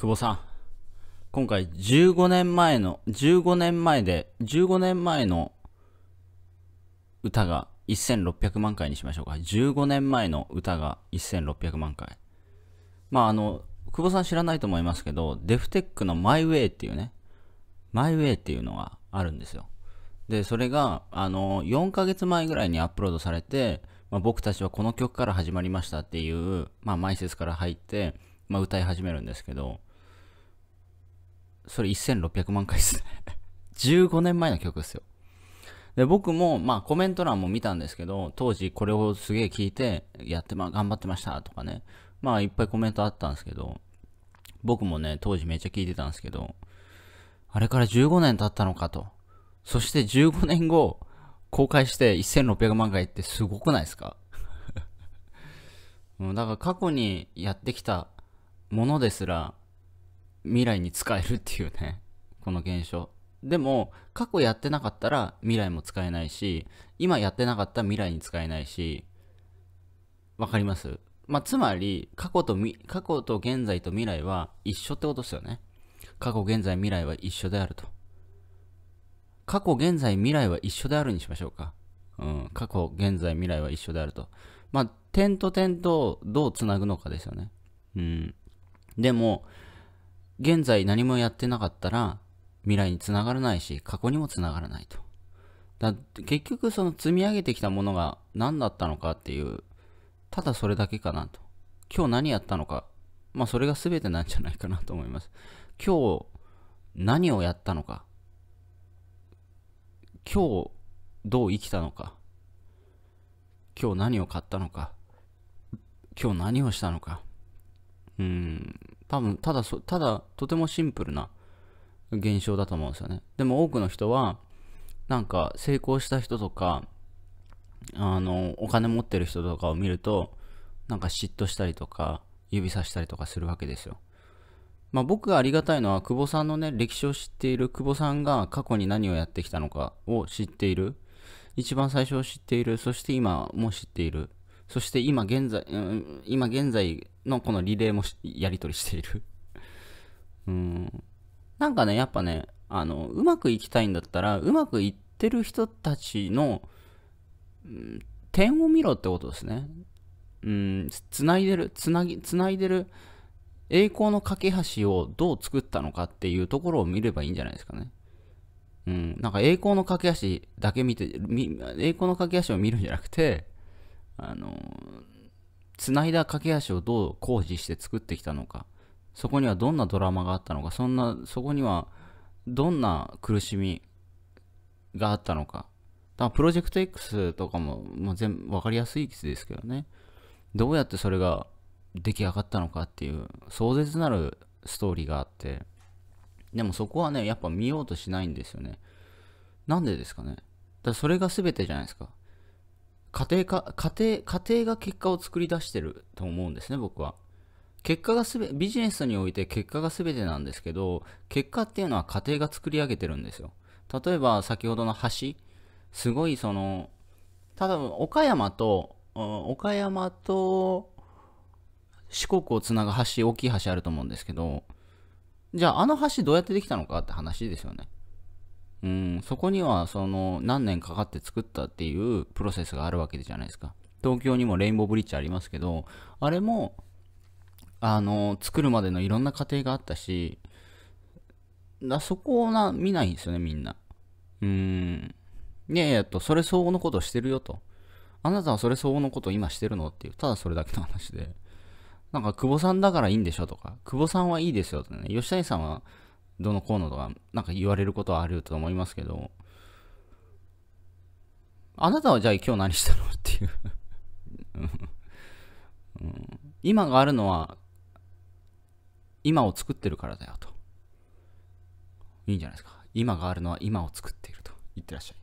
久保さん。今回15年前の、15年前で、15年前の歌が1600万回にしましょうか。15年前の歌が1600万回。まああの、久保さん知らないと思いますけど、デフテックのマイウェイっていうね、マイウェイっていうのがあるんですよ。で、それが、あの、4ヶ月前ぐらいにアップロードされて、まあ、僕たちはこの曲から始まりましたっていう、まあ、前説から入って、まあ、歌い始めるんですけど、それ1600万回ですね15 年前の曲ですよ。で、僕も、まあコメント欄も見たんですけど、当時これをすげえ聞いて、やって、まあ頑張ってましたとかね。まあいっぱいコメントあったんですけど、僕もね、当時めっちゃ聞いてたんですけど、あれから15年経ったのかと。そして15年後、公開して1600万回ってすごくないですか だから過去にやってきたものですら、未来に使えるっていうね、この現象。でも、過去やってなかったら未来も使えないし、今やってなかったら未来に使えないし、わかりますまあ、つまり、過去と過去と現在と未来は一緒ってことですよね。過去、現在、未来は一緒であると。過去、現在、未来は一緒であるにしましょうか。うん、過去、現在、未来は一緒であると。まあ、点と点とどうつなぐのかですよね。うん。でも、現在何もやってなかったら、未来につながらないし、過去にもつながらないと。だ結局その積み上げてきたものが何だったのかっていう、ただそれだけかなと。今日何やったのか。まあそれが全てなんじゃないかなと思います。今日何をやったのか。今日どう生きたのか。今日何を買ったのか。今日何をしたのか。うん、多分ただただとてもシンプルな現象だと思うんですよねでも多くの人はなんか成功した人とかあのお金持ってる人とかを見るとなんか嫉妬したりとか指さしたりとかするわけですよまあ僕がありがたいのは久保さんのね歴史を知っている久保さんが過去に何をやってきたのかを知っている一番最初を知っているそして今も知っているそして今現在、うん、今現在のこのリレーもやり取りしている うん。なんかね、やっぱね、あの、うまくいきたいんだったら、うまくいってる人たちの、うん、点を見ろってことですね。うん、つないでる、つなぎ、つないでる栄光の架け橋をどう作ったのかっていうところを見ればいいんじゃないですかね。うん、なんか栄光の架け橋だけ見て、栄光の架け橋を見るんじゃなくて、あのつないだ駆け足をどう工事して作ってきたのかそこにはどんなドラマがあったのかそんなそこにはどんな苦しみがあったのかだからプロジェクト X とかももう全部分かりやすいですけどねどうやってそれが出来上がったのかっていう壮絶なるストーリーがあってでもそこはねやっぱ見ようとしないんですよねなんでですかねだそれが全てじゃないですか家庭か、家庭、家庭が結果を作り出してると思うんですね、僕は。結果がすべ、ビジネスにおいて結果が全てなんですけど、結果っていうのは家庭が作り上げてるんですよ。例えば先ほどの橋、すごいその、ただ岡山と、岡山と四国をつなぐ橋、大きい橋あると思うんですけど、じゃああの橋どうやってできたのかって話ですよね。うん、そこにはその何年かかって作ったっていうプロセスがあるわけじゃないですか。東京にもレインボーブリッジありますけど、あれも、あの、作るまでのいろんな過程があったし、だそこをな見ないんですよね、みんな。うん。いやいやと、それ相応のことをしてるよと。あなたはそれ相応のことを今してるのっていう、ただそれだけの話で。なんか、久保さんだからいいんでしょとか、久保さんはいいですよとね、吉谷さんはどのこうのとか、なんか言われることはあると思いますけど、あなたはじゃあ今日何したのっていううん、今があるのは、今を作ってるからだよと。いいんじゃないですか。今があるのは今を作っていると。言ってらっしゃい。